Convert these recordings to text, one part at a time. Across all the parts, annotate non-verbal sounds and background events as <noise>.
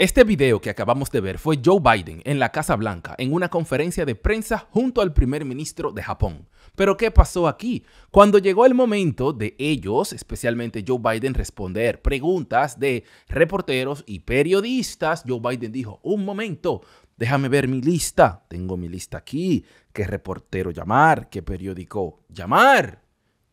Este video que acabamos de ver fue Joe Biden en la Casa Blanca en una conferencia de prensa junto al primer ministro de Japón. Pero ¿qué pasó aquí? Cuando llegó el momento de ellos, especialmente Joe Biden, responder preguntas de reporteros y periodistas, Joe Biden dijo, un momento, Déjame ver mi lista. Tengo mi lista aquí. ¿Qué reportero llamar? ¿Qué periódico llamar?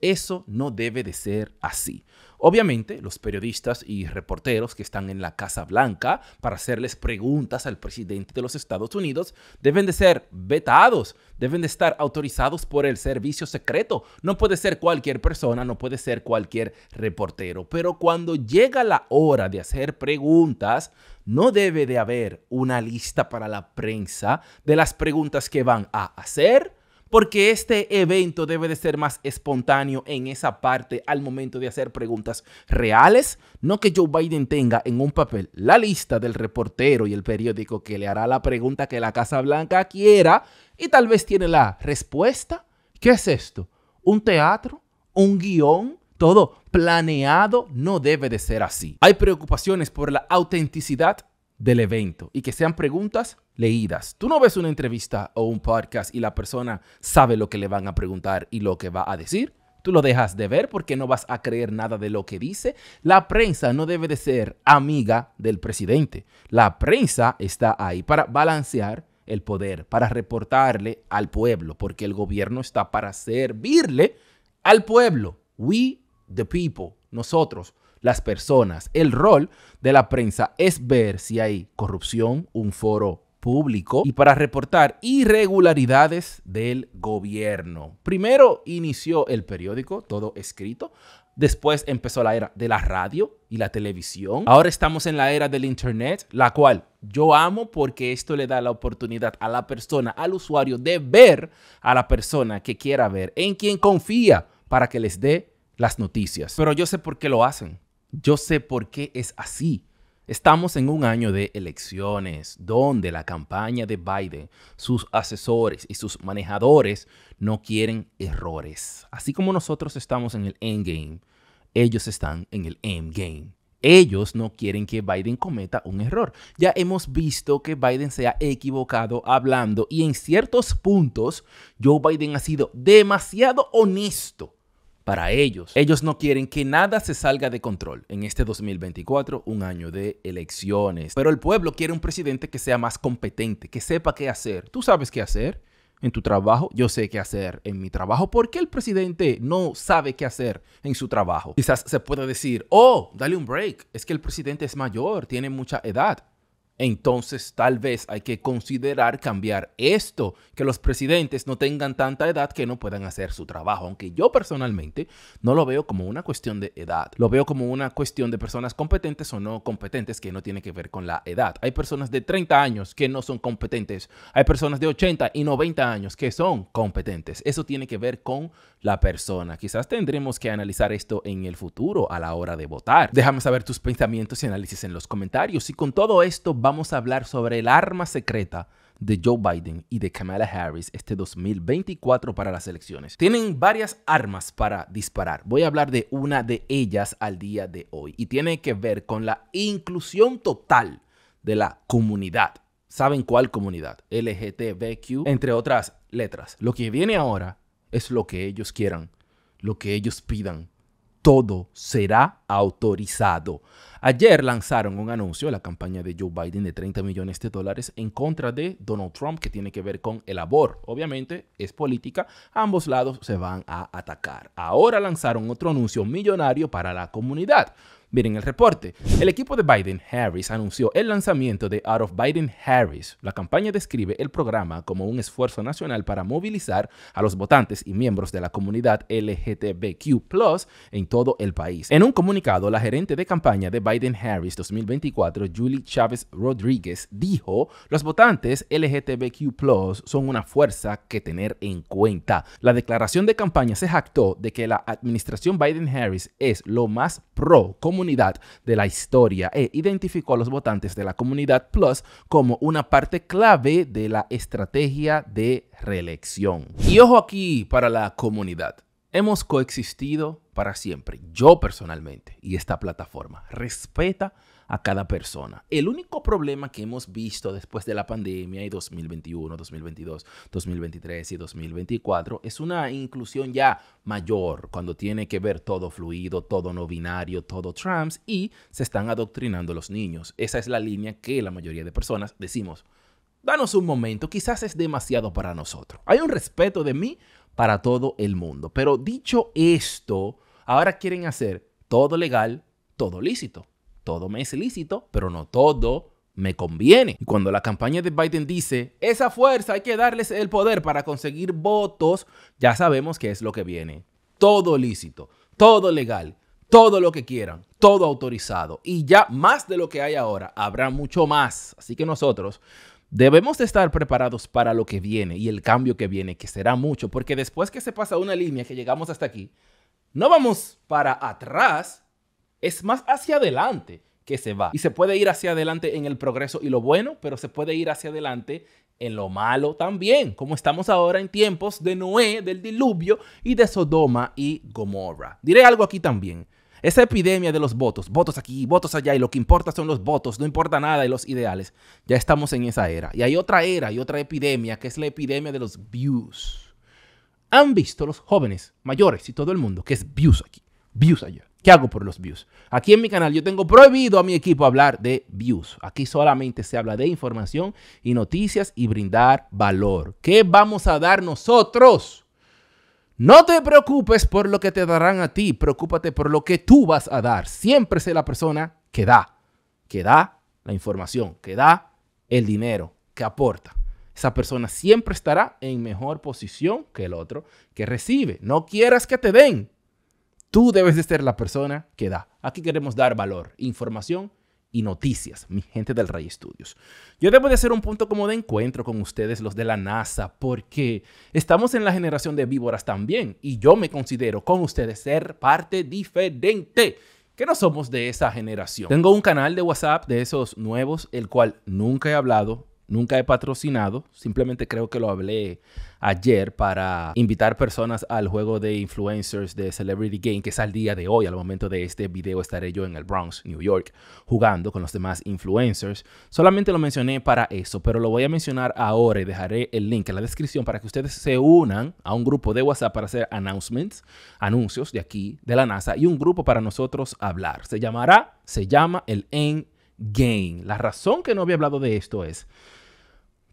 Eso no debe de ser así. Obviamente, los periodistas y reporteros que están en la Casa Blanca para hacerles preguntas al presidente de los Estados Unidos deben de ser vetados, deben de estar autorizados por el servicio secreto. No puede ser cualquier persona, no puede ser cualquier reportero. Pero cuando llega la hora de hacer preguntas, no debe de haber una lista para la prensa de las preguntas que van a hacer porque este evento debe de ser más espontáneo en esa parte al momento de hacer preguntas reales, no que Joe Biden tenga en un papel la lista del reportero y el periódico que le hará la pregunta que la Casa Blanca quiera y tal vez tiene la respuesta. ¿Qué es esto? ¿Un teatro? ¿Un guión? Todo planeado no debe de ser así. Hay preocupaciones por la autenticidad del evento y que sean preguntas leídas. Tú no ves una entrevista o un podcast y la persona sabe lo que le van a preguntar y lo que va a decir. Tú lo dejas de ver porque no vas a creer nada de lo que dice. La prensa no debe de ser amiga del presidente. La prensa está ahí para balancear el poder, para reportarle al pueblo, porque el gobierno está para servirle al pueblo. We, the people, nosotros, las personas. El rol de la prensa es ver si hay corrupción, un foro público y para reportar irregularidades del gobierno. Primero inició el periódico, todo escrito. Después empezó la era de la radio y la televisión. Ahora estamos en la era del Internet, la cual yo amo porque esto le da la oportunidad a la persona, al usuario, de ver a la persona que quiera ver, en quien confía para que les dé las noticias. Pero yo sé por qué lo hacen. Yo sé por qué es así. Estamos en un año de elecciones donde la campaña de Biden, sus asesores y sus manejadores no quieren errores. Así como nosotros estamos en el endgame, ellos están en el endgame. Ellos no quieren que Biden cometa un error. Ya hemos visto que Biden se ha equivocado hablando y en ciertos puntos Joe Biden ha sido demasiado honesto para ellos. Ellos no quieren que nada se salga de control en este 2024, un año de elecciones. Pero el pueblo quiere un presidente que sea más competente, que sepa qué hacer. Tú sabes qué hacer en tu trabajo, yo sé qué hacer en mi trabajo. ¿Por qué el presidente no sabe qué hacer en su trabajo? Quizás se pueda decir, oh, dale un break, es que el presidente es mayor, tiene mucha edad entonces tal vez hay que considerar cambiar esto, que los presidentes no tengan tanta edad que no puedan hacer su trabajo, aunque yo personalmente no lo veo como una cuestión de edad, lo veo como una cuestión de personas competentes o no competentes que no tiene que ver con la edad. Hay personas de 30 años que no son competentes, hay personas de 80 y 90 años que son competentes, eso tiene que ver con la persona. Quizás tendremos que analizar esto en el futuro a la hora de votar. Déjame saber tus pensamientos y análisis en los comentarios. Y con todo esto vamos a hablar sobre el arma secreta de Joe Biden y de Kamala Harris este 2024 para las elecciones. Tienen varias armas para disparar. Voy a hablar de una de ellas al día de hoy y tiene que ver con la inclusión total de la comunidad. ¿Saben cuál comunidad? LGTBQ, entre otras letras. Lo que viene ahora es lo que ellos quieran, lo que ellos pidan. Todo será autorizado. Ayer lanzaron un anuncio, la campaña de Joe Biden de 30 millones de dólares en contra de Donald Trump, que tiene que ver con el aborto. Obviamente es política, ambos lados se van a atacar. Ahora lanzaron otro anuncio millonario para la comunidad. Miren el reporte. El equipo de Biden-Harris anunció el lanzamiento de Out of Biden-Harris. La campaña describe el programa como un esfuerzo nacional para movilizar a los votantes y miembros de la comunidad LGTBQ en todo el país. En un comunicado, la gerente de campaña de Biden-Harris 2024, Julie Chávez Rodríguez, dijo, los votantes LGTBQ son una fuerza que tener en cuenta. La declaración de campaña se jactó de que la administración Biden-Harris es lo más pro comunitario de la historia e identificó a los votantes de la comunidad Plus como una parte clave de la estrategia de reelección. Y ojo aquí para la comunidad. Hemos coexistido para siempre, yo personalmente, y esta plataforma respeta a cada persona. El único problema que hemos visto después de la pandemia y 2021, 2022, 2023 y 2024 es una inclusión ya mayor cuando tiene que ver todo fluido, todo no binario, todo trans y se están adoctrinando los niños. Esa es la línea que la mayoría de personas decimos. Danos un momento, quizás es demasiado para nosotros. Hay un respeto de mí para todo el mundo. Pero dicho esto, ahora quieren hacer todo legal, todo lícito todo me es lícito, pero no todo me conviene. Y cuando la campaña de Biden dice, esa fuerza hay que darles el poder para conseguir votos, ya sabemos qué es lo que viene. Todo lícito, todo legal, todo lo que quieran, todo autorizado. Y ya más de lo que hay ahora, habrá mucho más. Así que nosotros debemos estar preparados para lo que viene y el cambio que viene, que será mucho, porque después que se pasa una línea que llegamos hasta aquí, no vamos para atrás, es más hacia adelante que se va. Y se puede ir hacia adelante en el progreso y lo bueno, pero se puede ir hacia adelante en lo malo también, como estamos ahora en tiempos de Noé, del diluvio y de Sodoma y Gomorra. Diré algo aquí también. Esa epidemia de los votos, votos aquí, votos allá, y lo que importa son los votos, no importa nada de los ideales. Ya estamos en esa era. Y hay otra era y otra epidemia, que es la epidemia de los views. Han visto los jóvenes, mayores y todo el mundo, que es views aquí, views allá. ¿Qué hago por los views? Aquí en mi canal yo tengo prohibido a mi equipo hablar de views. Aquí solamente se habla de información y noticias y brindar valor. ¿Qué vamos a dar nosotros? No te preocupes por lo que te darán a ti, preocúpate por lo que tú vas a dar. Siempre sé la persona que da, que da la información, que da el dinero, que aporta. Esa persona siempre estará en mejor posición que el otro que recibe. No quieras que te den, Tú debes de ser la persona que da. Aquí queremos dar valor, información y noticias, mi gente del Rey Estudios. Yo debo de ser un punto como de encuentro con ustedes, los de la NASA, porque estamos en la generación de víboras también y yo me considero con ustedes ser parte diferente. Que no somos de esa generación. Tengo un canal de WhatsApp de esos nuevos, el cual nunca he hablado, Nunca he patrocinado, simplemente creo que lo hablé ayer para invitar personas al juego de influencers de Celebrity Game, que es al día de hoy, al momento de este video estaré yo en el Bronx, New York, jugando con los demás influencers. Solamente lo mencioné para eso, pero lo voy a mencionar ahora y dejaré el link en la descripción para que ustedes se unan a un grupo de WhatsApp para hacer announcements, anuncios de aquí, de la NASA, y un grupo para nosotros hablar. Se llamará, se llama el Game. La razón que no había hablado de esto es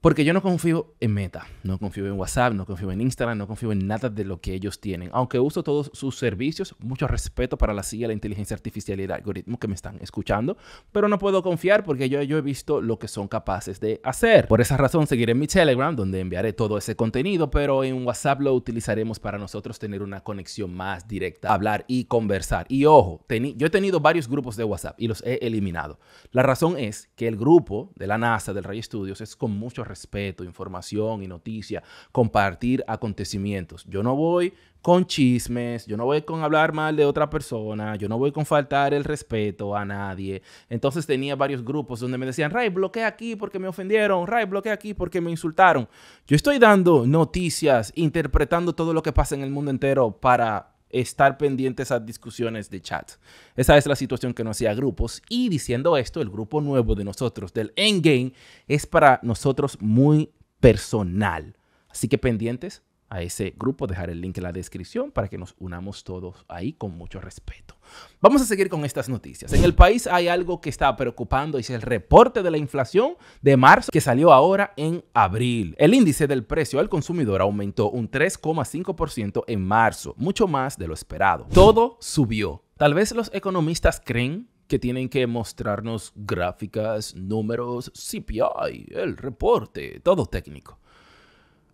porque yo no confío en Meta, no confío en WhatsApp, no confío en Instagram, no confío en nada de lo que ellos tienen. Aunque uso todos sus servicios, mucho respeto para la CIA, la inteligencia artificial y el algoritmo que me están escuchando, pero no puedo confiar porque yo, yo he visto lo que son capaces de hacer. Por esa razón seguiré en mi Telegram, donde enviaré todo ese contenido, pero en WhatsApp lo utilizaremos para nosotros tener una conexión más directa, hablar y conversar. Y ojo, yo he tenido varios grupos de WhatsApp y los he eliminado. La razón es que el grupo de la NASA, del Ray Studios, es con mucho respeto, información y noticia, compartir acontecimientos. Yo no voy con chismes, yo no voy con hablar mal de otra persona, yo no voy con faltar el respeto a nadie. Entonces tenía varios grupos donde me decían, Ray, bloquea aquí porque me ofendieron, Ray, bloquea aquí porque me insultaron. Yo estoy dando noticias, interpretando todo lo que pasa en el mundo entero para estar pendientes a discusiones de chat. Esa es la situación que nos hacía grupos. Y diciendo esto, el grupo nuevo de nosotros, del Endgame, es para nosotros muy personal. Así que pendientes, a ese grupo. dejar el link en la descripción para que nos unamos todos ahí con mucho respeto. Vamos a seguir con estas noticias. En el país hay algo que está preocupando, y es el reporte de la inflación de marzo que salió ahora en abril. El índice del precio al consumidor aumentó un 3,5% en marzo, mucho más de lo esperado. Todo subió. Tal vez los economistas creen que tienen que mostrarnos gráficas, números, CPI, el reporte, todo técnico.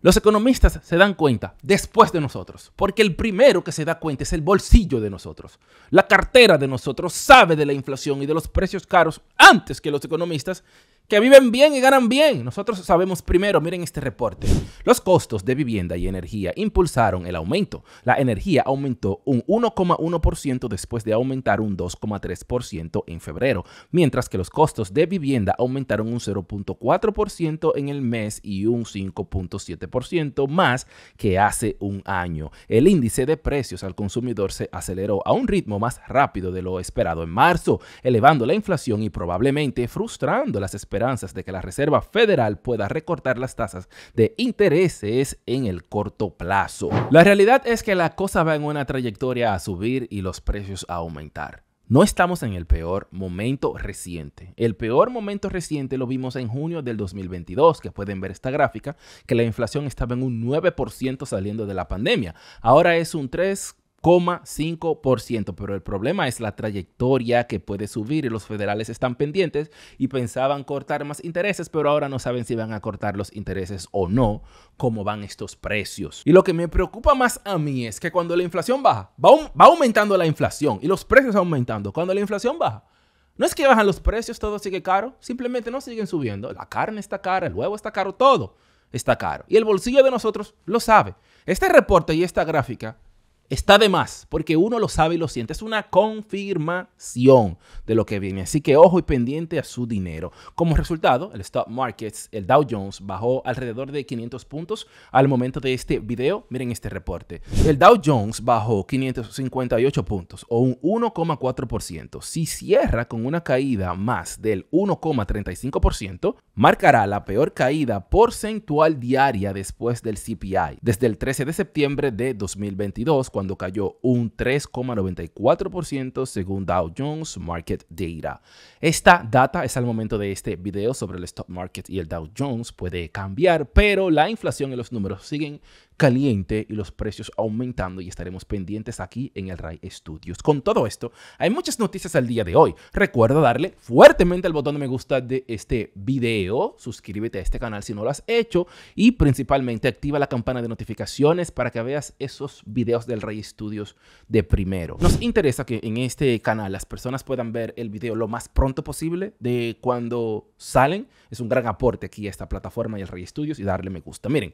Los economistas se dan cuenta después de nosotros, porque el primero que se da cuenta es el bolsillo de nosotros. La cartera de nosotros sabe de la inflación y de los precios caros antes que los economistas que viven bien y ganan bien. Nosotros sabemos primero, miren este reporte. Los costos de vivienda y energía impulsaron el aumento. La energía aumentó un 1,1% después de aumentar un 2,3% en febrero, mientras que los costos de vivienda aumentaron un 0,4% en el mes y un 5,7% más que hace un año. El índice de precios al consumidor se aceleró a un ritmo más rápido de lo esperado en marzo, elevando la inflación y probablemente frustrando las expectativas esperanzas de que la Reserva Federal pueda recortar las tasas de intereses en el corto plazo. La realidad es que la cosa va en una trayectoria a subir y los precios a aumentar. No estamos en el peor momento reciente. El peor momento reciente lo vimos en junio del 2022, que pueden ver esta gráfica, que la inflación estaba en un 9% saliendo de la pandemia. Ahora es un 3 0,5%. Pero el problema es la trayectoria que puede subir y los federales están pendientes y pensaban cortar más intereses, pero ahora no saben si van a cortar los intereses o no, cómo van estos precios. Y lo que me preocupa más a mí es que cuando la inflación baja, va, va aumentando la inflación y los precios aumentando. Cuando la inflación baja, no es que bajan los precios, todo sigue caro, simplemente no siguen subiendo. La carne está cara, el huevo está caro, todo está caro. Y el bolsillo de nosotros lo sabe. Este reporte y esta gráfica está de más, porque uno lo sabe y lo siente. Es una confirmación de lo que viene. Así que ojo y pendiente a su dinero. Como resultado, el stock markets, el Dow Jones, bajó alrededor de 500 puntos al momento de este video. Miren este reporte. El Dow Jones bajó 558 puntos o un 1,4%. Si cierra con una caída más del 1,35%, marcará la peor caída porcentual diaria después del CPI, desde el 13 de septiembre de 2022 cuando cayó un 3,94% según Dow Jones Market Data. Esta data es al momento de este video sobre el stock market y el Dow Jones puede cambiar, pero la inflación y los números siguen caliente y los precios aumentando y estaremos pendientes aquí en el Ray Studios. Con todo esto, hay muchas noticias al día de hoy. Recuerda darle fuertemente al botón de me gusta de este video, suscríbete a este canal si no lo has hecho y principalmente activa la campana de notificaciones para que veas esos videos del Ray Studios de primero. Nos interesa que en este canal las personas puedan ver el video lo más pronto posible de cuando salen. Es un gran aporte aquí a esta plataforma y al Ray Studios y darle me gusta. Miren,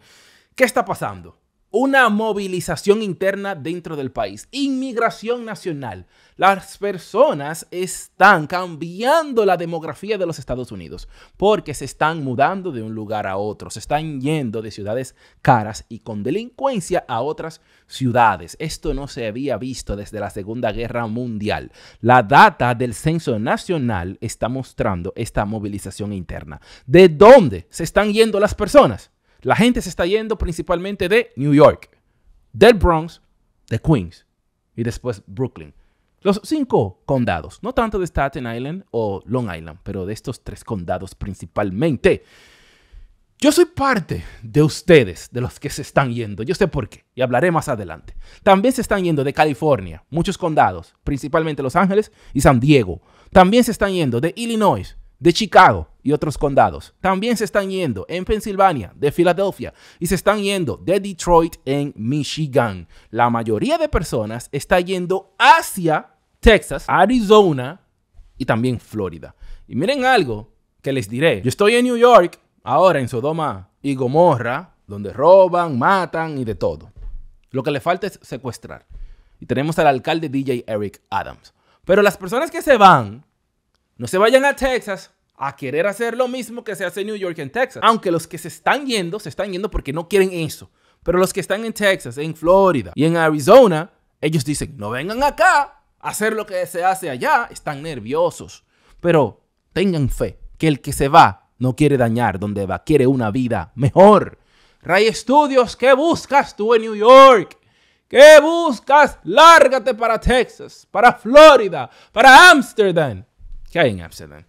¿Qué está pasando? Una movilización interna dentro del país, inmigración nacional. Las personas están cambiando la demografía de los Estados Unidos porque se están mudando de un lugar a otro, se están yendo de ciudades caras y con delincuencia a otras ciudades. Esto no se había visto desde la Segunda Guerra Mundial. La data del Censo Nacional está mostrando esta movilización interna. ¿De dónde se están yendo las personas? La gente se está yendo principalmente de New York, del Bronx, de Queens y después Brooklyn. Los cinco condados, no tanto de Staten Island o Long Island, pero de estos tres condados principalmente. Yo soy parte de ustedes, de los que se están yendo. Yo sé por qué y hablaré más adelante. También se están yendo de California, muchos condados, principalmente Los Ángeles y San Diego. También se están yendo de Illinois, de Chicago y otros condados. También se están yendo en Pensilvania, de Filadelfia, y se están yendo de Detroit en Michigan. La mayoría de personas está yendo hacia Texas, Arizona y también Florida. Y miren algo que les diré. Yo estoy en New York, ahora en Sodoma y Gomorra, donde roban, matan y de todo. Lo que le falta es secuestrar. Y tenemos al alcalde DJ Eric Adams. Pero las personas que se van no se vayan a Texas a querer hacer lo mismo que se hace en New York en Texas. Aunque los que se están yendo, se están yendo porque no quieren eso. Pero los que están en Texas, en Florida y en Arizona, ellos dicen, no vengan acá a hacer lo que se hace allá. Están nerviosos. Pero tengan fe que el que se va no quiere dañar donde va, quiere una vida mejor. Ray Studios, ¿qué buscas tú en New York? ¿Qué buscas? Lárgate para Texas, para Florida, para Amsterdam. ¿Qué hay en Amsterdam.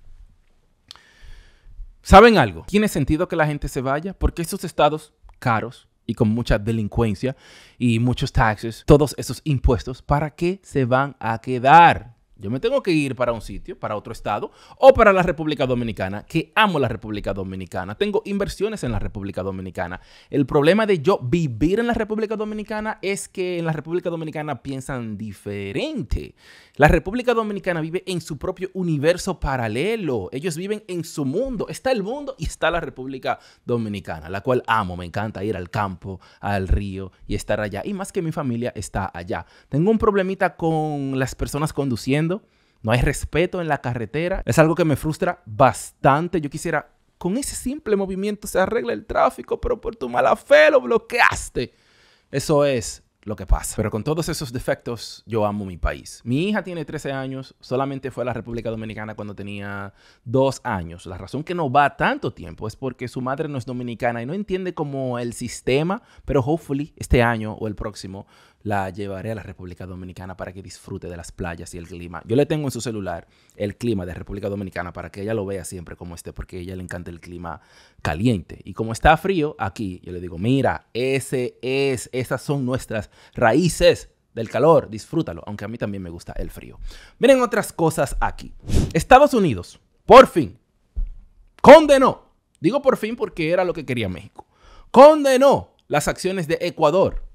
¿Saben algo? ¿Tiene sentido que la gente se vaya? Porque esos estados caros y con mucha delincuencia y muchos taxes, todos esos impuestos, ¿para qué se van a quedar? Yo me tengo que ir para un sitio, para otro estado o para la República Dominicana, que amo la República Dominicana. Tengo inversiones en la República Dominicana. El problema de yo vivir en la República Dominicana es que en la República Dominicana piensan diferente. La República Dominicana vive en su propio universo paralelo. Ellos viven en su mundo. Está el mundo y está la República Dominicana, la cual amo. Me encanta ir al campo, al río y estar allá. Y más que mi familia está allá. Tengo un problemita con las personas conduciendo no hay respeto en la carretera, es algo que me frustra bastante, yo quisiera, con ese simple movimiento se arregla el tráfico, pero por tu mala fe lo bloqueaste. Eso es lo que pasa. Pero con todos esos defectos, yo amo mi país. Mi hija tiene 13 años, solamente fue a la República Dominicana cuando tenía 2 años. La razón que no va tanto tiempo es porque su madre no es dominicana y no entiende cómo el sistema, pero hopefully este año o el próximo la llevaré a la República Dominicana para que disfrute de las playas y el clima. Yo le tengo en su celular el clima de República Dominicana para que ella lo vea siempre como esté, porque a ella le encanta el clima caliente. Y como está frío aquí, yo le digo, mira, ese es, esas son nuestras raíces del calor, disfrútalo, aunque a mí también me gusta el frío. Miren otras cosas aquí. Estados Unidos, por fin, condenó, digo por fin porque era lo que quería México, condenó las acciones de Ecuador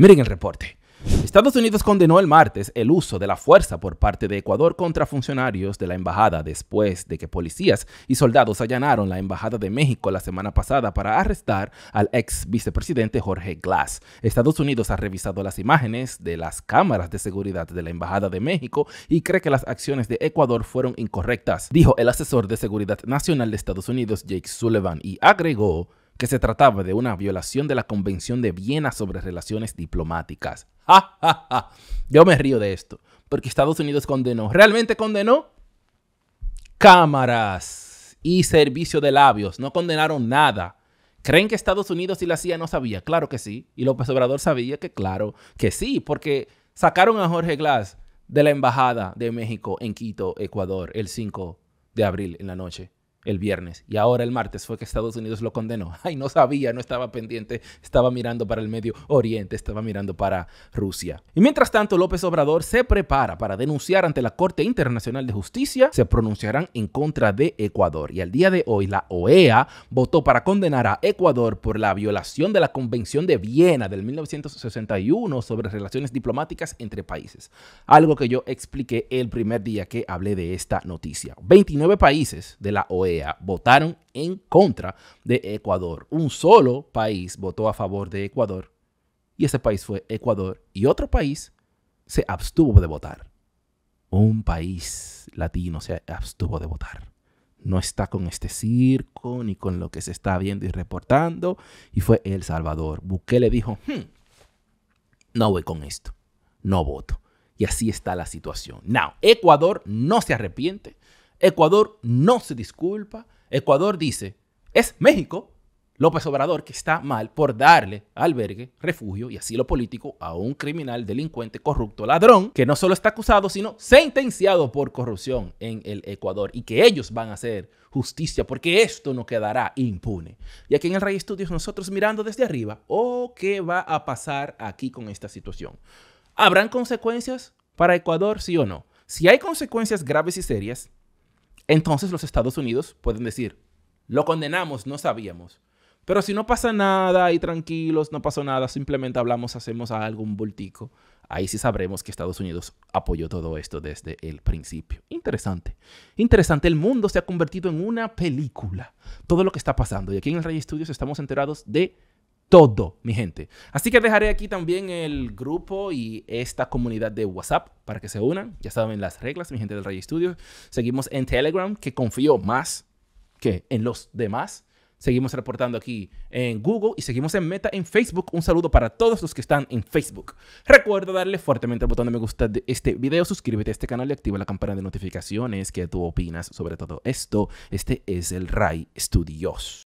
Miren el reporte. Estados Unidos condenó el martes el uso de la fuerza por parte de Ecuador contra funcionarios de la embajada después de que policías y soldados allanaron la embajada de México la semana pasada para arrestar al ex vicepresidente Jorge Glass. Estados Unidos ha revisado las imágenes de las cámaras de seguridad de la embajada de México y cree que las acciones de Ecuador fueron incorrectas, dijo el asesor de seguridad nacional de Estados Unidos Jake Sullivan y agregó que se trataba de una violación de la Convención de Viena sobre Relaciones Diplomáticas. ¡Ja, ja, ja! Yo me río de esto, porque Estados Unidos condenó, realmente condenó cámaras y servicio de labios, no condenaron nada. ¿Creen que Estados Unidos y la CIA no sabía? Claro que sí. Y López Obrador sabía que claro que sí, porque sacaron a Jorge Glass de la Embajada de México en Quito, Ecuador, el 5 de abril en la noche el viernes y ahora el martes fue que Estados Unidos lo condenó. <laughs> Ay, no sabía, no estaba pendiente, estaba mirando para el Medio Oriente, estaba mirando para Rusia. Y mientras tanto, López Obrador se prepara para denunciar ante la Corte Internacional de Justicia, se pronunciarán en contra de Ecuador. Y al día de hoy, la OEA votó para condenar a Ecuador por la violación de la Convención de Viena del 1961 sobre relaciones diplomáticas entre países. Algo que yo expliqué el primer día que hablé de esta noticia. 29 países de la OEA votaron en contra de Ecuador. Un solo país votó a favor de Ecuador y ese país fue Ecuador y otro país se abstuvo de votar. Un país latino se abstuvo de votar. No está con este circo ni con lo que se está viendo y reportando y fue El Salvador. Bukele dijo, hmm, no voy con esto, no voto. Y así está la situación. Now, Ecuador no se arrepiente Ecuador no se disculpa. Ecuador dice, es México, López Obrador, que está mal por darle albergue, refugio y asilo político a un criminal, delincuente, corrupto, ladrón, que no solo está acusado, sino sentenciado por corrupción en el Ecuador y que ellos van a hacer justicia porque esto no quedará impune. Y aquí en el Rey Estudios nosotros mirando desde arriba, oh, ¿qué va a pasar aquí con esta situación? ¿Habrán consecuencias para Ecuador, sí o no? Si hay consecuencias graves y serias, entonces los Estados Unidos pueden decir, lo condenamos, no sabíamos. Pero si no pasa nada y tranquilos, no pasó nada, simplemente hablamos, hacemos algo, un voltico. ahí sí sabremos que Estados Unidos apoyó todo esto desde el principio. Interesante. Interesante, el mundo se ha convertido en una película. Todo lo que está pasando. Y aquí en el Rey Studios estamos enterados de todo, mi gente. Así que dejaré aquí también el grupo y esta comunidad de WhatsApp para que se unan. Ya saben las reglas, mi gente del Ray Studios. Seguimos en Telegram, que confío más que en los demás. Seguimos reportando aquí en Google y seguimos en Meta en Facebook. Un saludo para todos los que están en Facebook. Recuerda darle fuertemente al botón de me gusta de este video, suscríbete a este canal y activa la campana de notificaciones ¿Qué tú opinas sobre todo esto. Este es el Ray Studios.